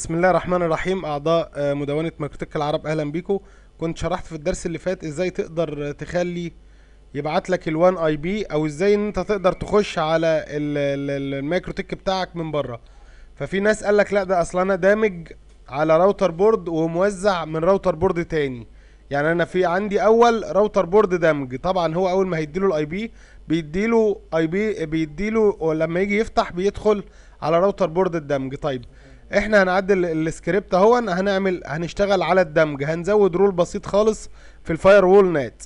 بسم الله الرحمن الرحيم اعضاء آه، مدونه مايكروتك العرب اهلا بيكم كنت شرحت في الدرس اللي فات ازاي تقدر تخلي يبعت لك ال1 اي بي او ازاي ان انت تقدر تخش على المايكروتك بتاعك من بره ففي ناس قال لك لا ده اصل انا دامج على راوتر بورد وموزع من راوتر بورد تاني يعني انا في عندي اول راوتر بورد دمج طبعا هو اول ما هيديله الاي بي بيديله اي بي بيديله لما يجي يفتح بيدخل على راوتر بورد الدمج طيب احنا هنعدل السكريبت اهو هنعمل هنشتغل على الدمج هنزود رول بسيط خالص في الفاير وول نات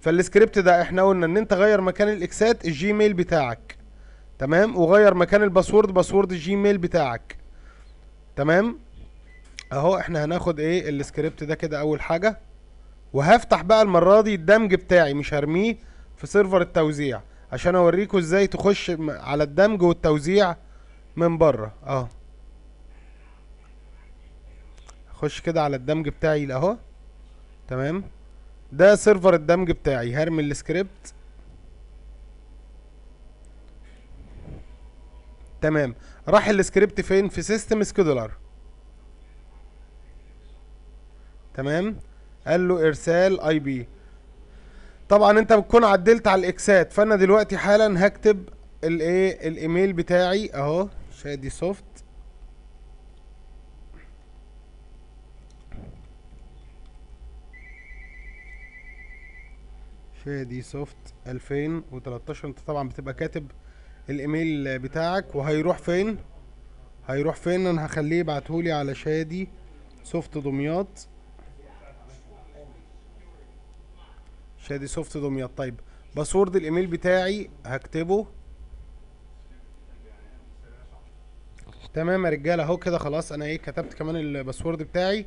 فالسكريبت ده احنا قلنا ان انت غير مكان الاكسات الجيميل بتاعك تمام وغير مكان الباسورد باسورد الجيميل بتاعك تمام اهو احنا هناخد ايه السكريبت ده كده اول حاجه وهفتح بقى المره دي الدمج بتاعي مش هرميه في سيرفر التوزيع عشان اوريكم ازاي تخش على الدمج والتوزيع من بره اه خش كده على الدمج بتاعي اهو تمام ده سيرفر الدمج بتاعي هرمي السكريبت تمام راح السكريبت فين في سيستم سكيدولر تمام قال له ارسال اي بي طبعا انت بتكون عدلت على الاكسات فانا دلوقتي حالا هكتب الايه الايميل بتاعي اهو شادي سوفت شادي سوفت 2013 انت طبعا بتبقى كاتب الايميل بتاعك وهيروح فين هيروح فين انا هخليه يبعتهولي على شادي سوفت دمياط شادي سوفت دمياط طيب باسورد الايميل بتاعي هكتبه تمام يا رجاله اهو كده خلاص انا ايه كتبت كمان الباسورد بتاعي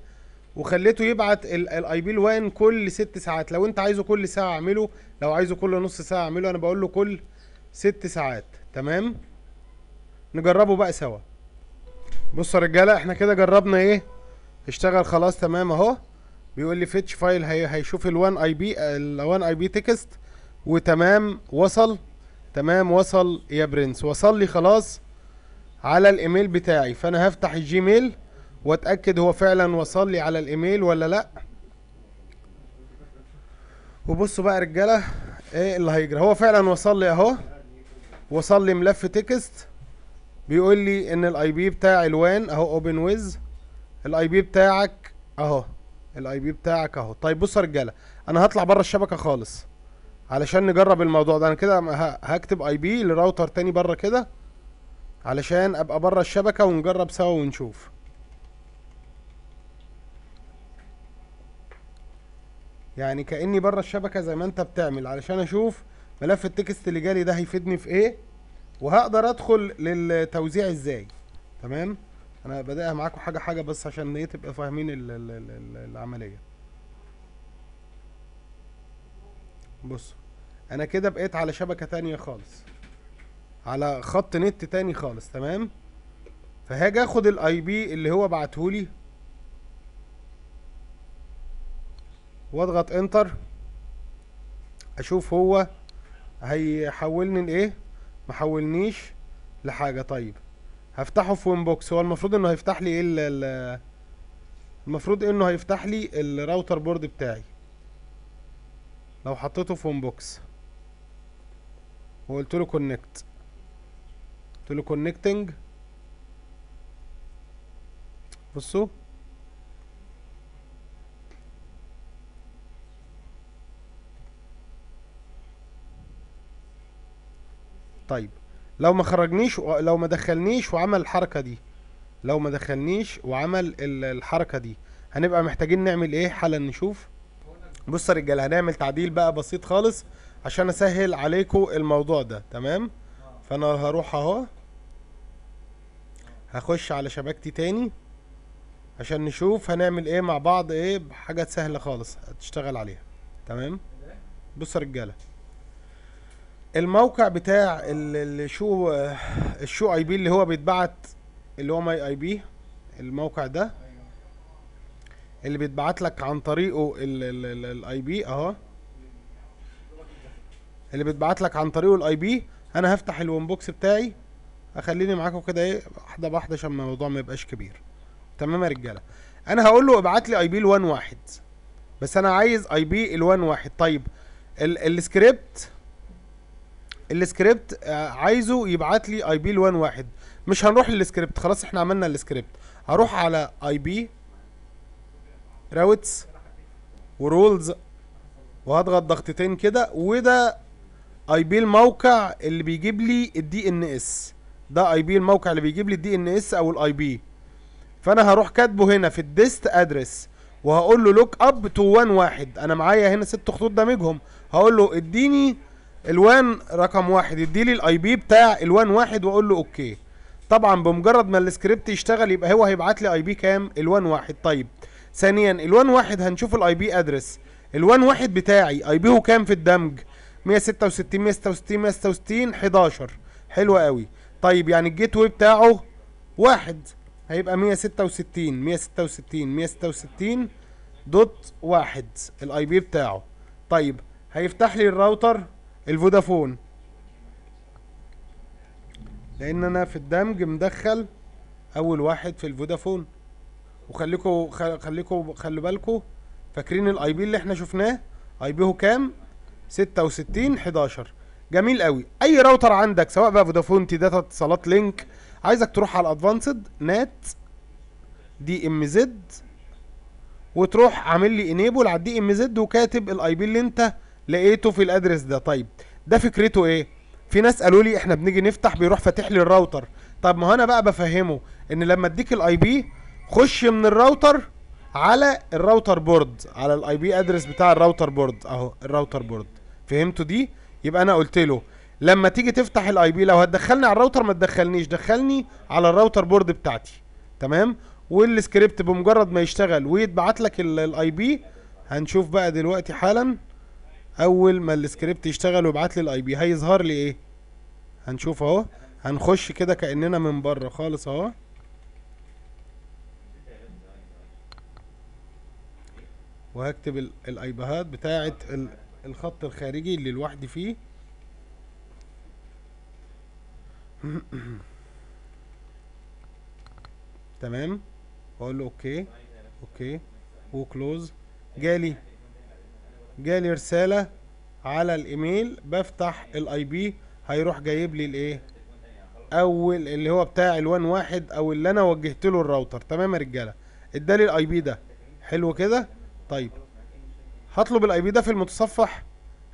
وخليته يبعت الاي بي الوان كل ست ساعات لو انت عايزه كل ساعه اعمله لو عايزه كل نص ساعه اعمله انا بقول له كل ست ساعات تمام نجربه بقى سوا بصوا يا رجاله احنا كده جربنا ايه اشتغل خلاص تمام اهو بيقول لي فيتش فايل هي هيشوف ال1 اي بي ال1 اي بي تكست وتمام وصل تمام وصل يا برنس وصل لي خلاص على الايميل بتاعي فانا هفتح الجيميل واتأكد هو فعلا وصل لي على الايميل ولا لا وبصوا بقى رجالة ايه اللي هيجرى هو فعلا وصل لي اهو وصل لي ملف تكست بيقول لي ان الاي بي بتاع الوان اهو اوبن ويز الاي بي بتاعك اهو الاي بي بتاعك اهو طيب بصوا يا رجاله انا هطلع بره الشبكه خالص علشان نجرب الموضوع ده انا كده هكتب اي بي لراوتر تاني بره كده علشان ابقى بره الشبكه ونجرب سوا ونشوف يعني كاني بره الشبكه زي ما انت بتعمل علشان اشوف ملف التكست اللي جالي ده هيفيدني في ايه وهقدر ادخل للتوزيع ازاي تمام انا بداها معاكم حاجه حاجه بس عشان ايه تبقى فاهمين العمليه بص انا كده بقيت على شبكه تانية خالص على خط نت تاني خالص تمام فهاجي اخد الاي بي اللي هو بعتهولي واضغط انتر اشوف هو هيحولني لايه محولنيش لحاجه طيب هفتحه في وين بوكس هو المفروض انه هيفتح لي ايه المفروض انه هيفتح لي الراوتر بورد بتاعي لو حطيته في وين بوكس وقلت له كونكت قلت له كونكتنج بصوا طيب لو ما خرجنيش و... لو ما دخلنيش وعمل الحركة دي لو ما دخلنيش وعمل الحركة دي هنبقى محتاجين نعمل ايه حالا نشوف بص يا رجاله هنعمل تعديل بقى بسيط خالص عشان اسهل عليكم الموضوع ده تمام فانا هروح اهو هخش على شبكتي تاني عشان نشوف هنعمل ايه مع بعض ايه بحاجات سهله خالص هتشتغل عليها تمام بص يا رجاله الموقع بتاع الشو الشو اي بي اللي هو بيتبعت اللي هو ماي اي بي الموقع ده اللي بيتبعت لك عن طريقه الاي بي اهو اللي بيتبعت لك عن طريقه الاي بي انا هفتح الون بوكس بتاعي اخليني معاكم كده ايه واحده واحده عشان الموضوع ما يبقاش كبير تمام يا رجاله انا هقول له ابعت لي اي بي ال1 واحد بس انا عايز اي بي ال1 واحد طيب السكريبت السكريبت آه، عايزه يبعت لي اي بي لوان واحد مش هنروح للسكريبت خلاص احنا عملنا السكريبت هروح على اي بي راوتس ورولز وهضغط ضغطتين كده وده اي بي الموقع اللي بيجيب لي الدي ان اس ده اي بي الموقع اللي بيجيب لي الدي ان اس او الاي بي فانا هروح كاتبه هنا في الديست ادرس وهقول له لوك اب تو 1 واحد انا معايا هنا ست خطوط دامجهم هقول له اديني الوان رقم واحد يدي لي الاي بي بتاع الوان واحد واقول له اوكي طبعا بمجرد ما السكريبت يشتغل يبقى هو هيبعت لي اي بي كام الوان واحد طيب ثانيا الوان واحد هنشوف الاي بي ادرس الوان واحد بتاعي اي بي هو كام في الدمج 166 166 166 11 حلو قوي طيب يعني الجيت واي بتاعه واحد هيبقى 166 166 166 دوت واحد الاي بي بتاعه طيب هيفتح لي الراوتر الفودافون لان انا في الدمج مدخل اول واحد في الفودافون وخليكوا خليكوا خلوا بالكوا فاكرين الاي بي اللي احنا شفناه اي بي هو كام 66 11 جميل قوي اي راوتر عندك سواء بقى فودافون تي داتا اتصالات لينك عايزك تروح على الادفانسد نات دي ام زد وتروح عامل لي انيبل على الدي ام زد وكاتب الاي بي اللي انت لقيته في الادرس ده طيب ده فكرته ايه في ناس قالوا لي احنا بنيجي نفتح بيروح فاتح لي الراوتر طب ما هو انا بقى بفهمه ان لما اديك الاي بي خش من الراوتر على الراوتر بورد على الاي بي ادرس بتاع الراوتر بورد اهو الراوتر بورد فهمتوا دي يبقى انا قلت له لما تيجي تفتح الاي بي لو هتدخلني على الراوتر ما تدخلنيش دخلني على الراوتر بورد بتاعتي تمام والسكريبت بمجرد ما يشتغل ويتبعت لك الاي بي هنشوف بقى دلوقتي حالا اول ما السكريبت يشتغل ويبعت لي الاي بي هيظهر لي ايه هنشوف اهو هنخش كده كاننا من بره خالص اهو وهكتب هات بتاعه الخط الخارجي اللي لوحدي فيه تمام واقول له اوكي اوكي وكلوز جالي جالي رسالة على الايميل بفتح الاي بي هيروح جايب لي الايه اول اللي هو بتاع الوان واحد او اللي انا وجهت له الراوتر تمام يا رجاله ادالي الاي بي ده حلو كده طيب هطلب الاي بي ده في المتصفح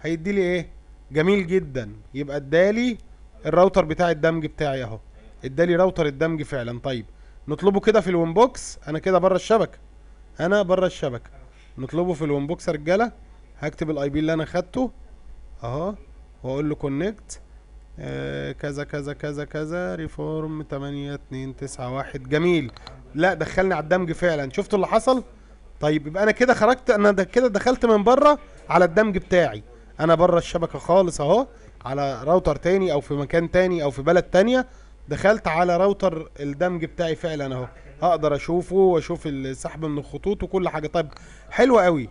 هيدي لي ايه جميل جدا يبقى ادالي الراوتر بتاع الدمج بتاعي اهو ادالي راوتر الدمج فعلا طيب نطلبه كده في الون بوكس انا كده بره الشبكه انا بره الشبكه نطلبه في الون بوكس يا رجاله هكتب الاي بي اللي انا خدته اهو واقول له كونكت آه كذا كذا كذا كذا ريفورم 8 2 9 1 جميل لا دخلني على الدمج فعلا شفتوا اللي حصل طيب يبقى انا كده خرجت انا ده كده دخلت من بره على الدمج بتاعي انا بره الشبكه خالص اهو على راوتر تاني او في مكان تاني او في بلد تانية دخلت على راوتر الدمج بتاعي فعلا اهو هقدر اشوفه واشوف السحب من الخطوط وكل حاجه طيب حلوه قوي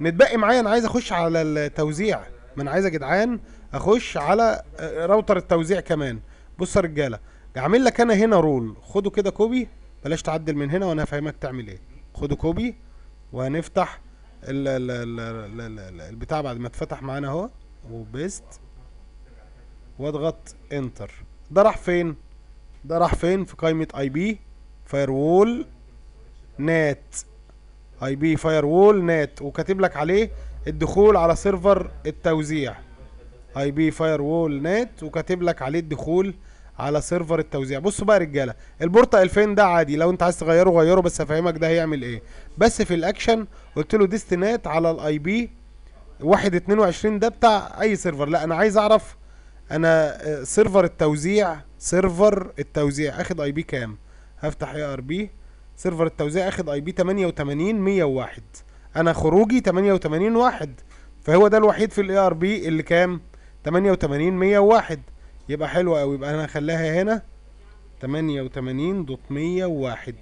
متبقي معايا انا عايز اخش على التوزيع ما انا عايز يا جدعان اخش على آه، راوتر التوزيع كمان بص يا رجاله اعمل لك انا هنا رول خده كده كوبي بلاش تعدل من هنا وانا هفهمك تعمل ايه خده كوبي وهنفتح ال ال ال ال ال البتاع بعد ما اتفتح معانا اهو وبيست واضغط انتر ده راح فين ده راح فين في قائمه اي بي فاير وول نات اي بي فاير وول نات وكاتب لك عليه الدخول على سيرفر التوزيع اي بي فاير وول نات وكاتب لك عليه الدخول على سيرفر التوزيع بصوا بقى يا رجاله البورت 2000 ده عادي لو انت عايز تغيره غيره بس افهمك ده هيعمل ايه بس في الاكشن قلت له ديستنات على الاي بي 122 ده بتاع اي سيرفر لا انا عايز اعرف انا آه، سيرفر التوزيع سيرفر التوزيع اخد اي بي كام هفتح اي ار بي سيرفر التوزيع اخد اي بي 88 101 انا خروجي 88 1 فهو ده الوحيد في الاي ار بي اللي كام 88 101 يبقى حلو قوي يبقى انا هخليها هنا 88.101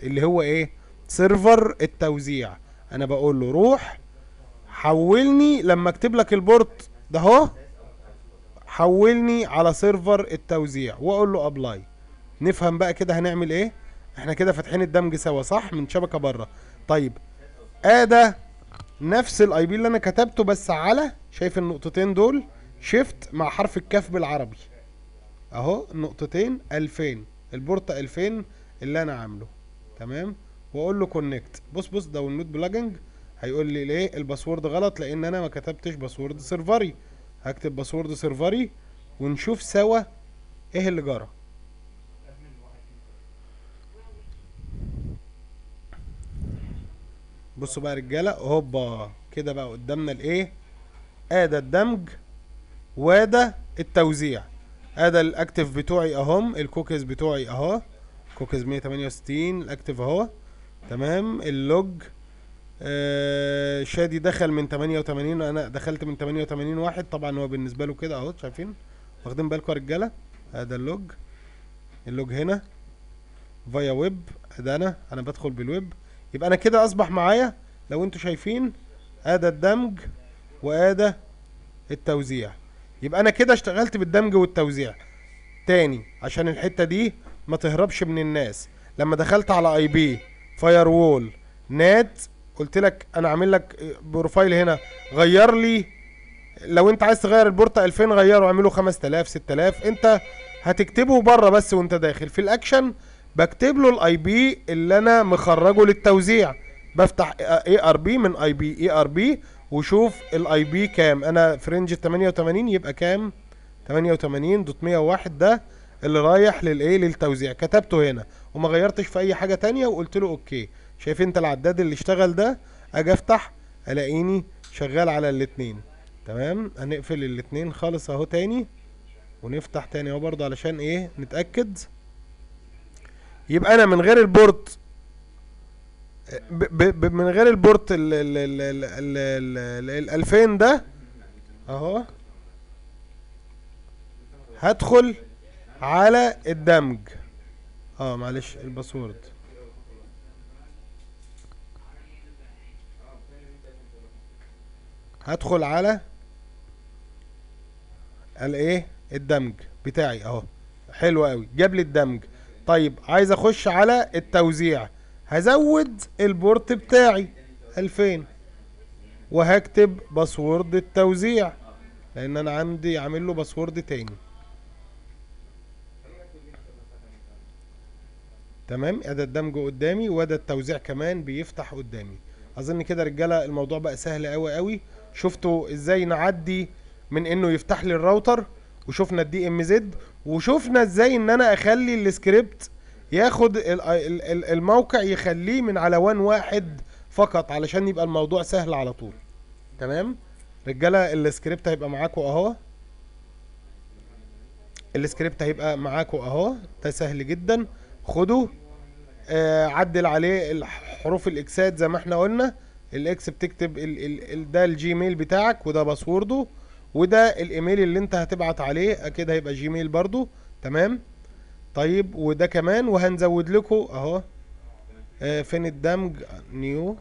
اللي هو ايه سيرفر التوزيع انا بقول له روح حولني لما اكتب لك البورت ده اهو حولني على سيرفر التوزيع واقول له ابلاي نفهم بقى كده هنعمل ايه احنا كده فاتحين الدمج سوا صح من شبكه بره طيب ادى آه نفس الاي بي اللي انا كتبته بس على شايف النقطتين دول شيفت مع حرف الكاف بالعربي اهو نقطتين 2000 البورت 2000 اللي انا عامله تمام واقول له كونكت بص بص داونلود بلاجنج هيقول لي ليه الباسورد غلط لان انا ما كتبتش باسورد سيرفري هكتب باسورد سيرفري ونشوف سوا ايه اللي جرى بصوا بقى يا رجاله هوبا كده بقى قدامنا الايه ادا الدمج وادا التوزيع ادا الاكتف بتوعي اهم الكوكيز بتوعي اهو كوكيز 168 الاكتف اهو تمام اللوج آه شادي دخل من 88 انا دخلت من 88 واحد طبعا هو بالنسبه له كده اهو شايفين واخدين بالكم يا رجاله هذا اللوج اللوج هنا فيا ويب ده انا انا بدخل بالويب يبقى انا كده اصبح معايا لو انتوا شايفين ادا الدمج وادا التوزيع يبقى انا كده اشتغلت بالدمج والتوزيع تاني عشان الحتة دي ما تهربش من الناس لما دخلت على اي بي فاير وول نات قلت لك انا عامل لك بروفايل هنا غير لي لو انت عايز تغير البورتا 2000 غيره اعمله 5000 6000 انت هتكتبه بره بس وانت داخل في الاكشن بكتب له الاي بي اللي انا مخرجه للتوزيع بفتح اي ار بي من اي بي اي ار بي وشوف الاي بي كام انا فرنج 88 يبقى كام 88 دوت 101 ده اللي رايح للايه للتوزيع كتبته هنا وما غيرتش في اي حاجه تانية وقلت له اوكي شايف انت العداد اللي اشتغل ده اجي افتح الاقيني شغال على الاثنين تمام هنقفل الاثنين خالص اهو تاني ونفتح تاني اهو برضه علشان ايه نتاكد يبقى انا من غير البورت من غير البورت ال ال ال ال ال ال ال 2000 ده اهو هدخل على الدمج اه معلش الباسورد هدخل على الايه الدمج بتاعي اهو حلو قوي جاب لي الدمج طيب عايز اخش على التوزيع هزود البورت بتاعي 2000 وهكتب باسورد التوزيع لان انا عندي عامل له باسورد تاني تمام ادى الدمج قدامي وادى التوزيع كمان بيفتح قدامي اظن كده رجاله الموضوع بقى سهل قوي قوي شفتوا ازاي نعدي من انه يفتح لي الراوتر وشفنا الدي ام زد وشفنا ازاي ان انا اخلي السكريبت ياخد الموقع يخليه من على وان واحد فقط علشان يبقى الموضوع سهل على طول تمام رجاله السكريبت هيبقى معاكم اهو السكريبت هيبقى معاكم اهو ده سهل جدا خده آه عدل عليه حروف الاكسات زي ما احنا قلنا الاكس بتكتب ال ال ال ده الجيميل بتاعك وده باسورده وده الايميل اللي انت هتبعت عليه اكيد هيبقى جيميل برضو تمام طيب وده كمان وهنزود لكم اهو آه فين الدمج نيو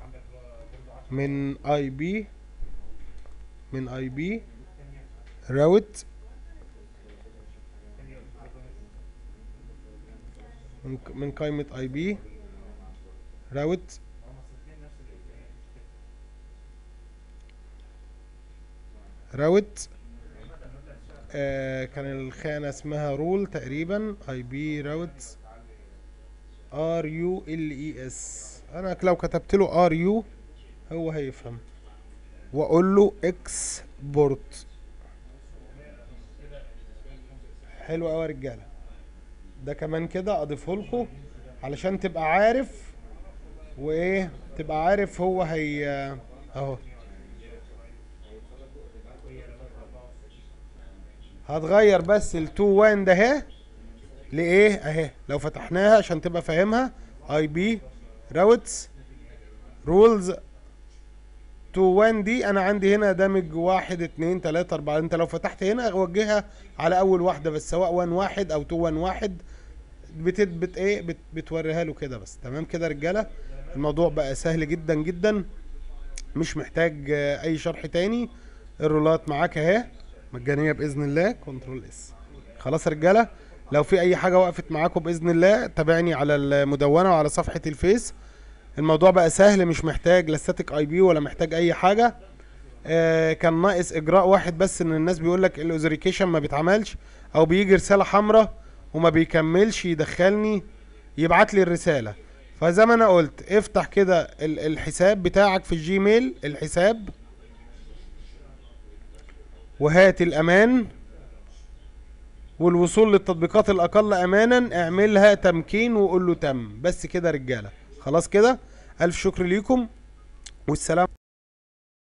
من اي بي من اي بي راوت من قائمة اي بي راوت راوت آه كان الخانة اسمها رول تقريبا اي بي راوت ار يو ال اي اس انا لو كتبت له ار يو هو هيفهم واقول له اكسبورت حلو قوي يا رجاله ده كمان كده اضيفه لكم علشان تبقى عارف وايه تبقى عارف هو هي آه، اهو هتغير بس ال 2 1 ده اهي لايه اهي لو فتحناها عشان تبقى فاهمها اي بي راوتس رولز 2 1 دي انا عندي هنا دامج 1 2 3 4 انت لو فتحت هنا وجهها على اول واحده بس سواء 1 1 او 2 1 1 بتثبت ايه بت بتوريها له كده بس تمام كده رجاله الموضوع بقى سهل جدا جدا مش محتاج اي شرح تاني الرولات معاك اهي مجانيه باذن الله كنترول اس خلاص يا رجاله لو في اي حاجه وقفت معاكم باذن الله تابعني على المدونه وعلى صفحه الفيس الموضوع بقى سهل مش محتاج لا ستاتيك اي بي ولا محتاج اي حاجه آه كان ناقص اجراء واحد بس ان الناس بيقول لك الاوزريكيشن ما بيتعملش او بيجي رساله حمراء وما بيكملش يدخلني يبعت لي الرساله فزي ما انا قلت افتح كده الحساب بتاعك في الجيميل الحساب وهات الأمان والوصول للتطبيقات الأقل أمانا اعملها تمكين وقول له تم بس كده رجالة خلاص كده ألف شكر ليكم والسلام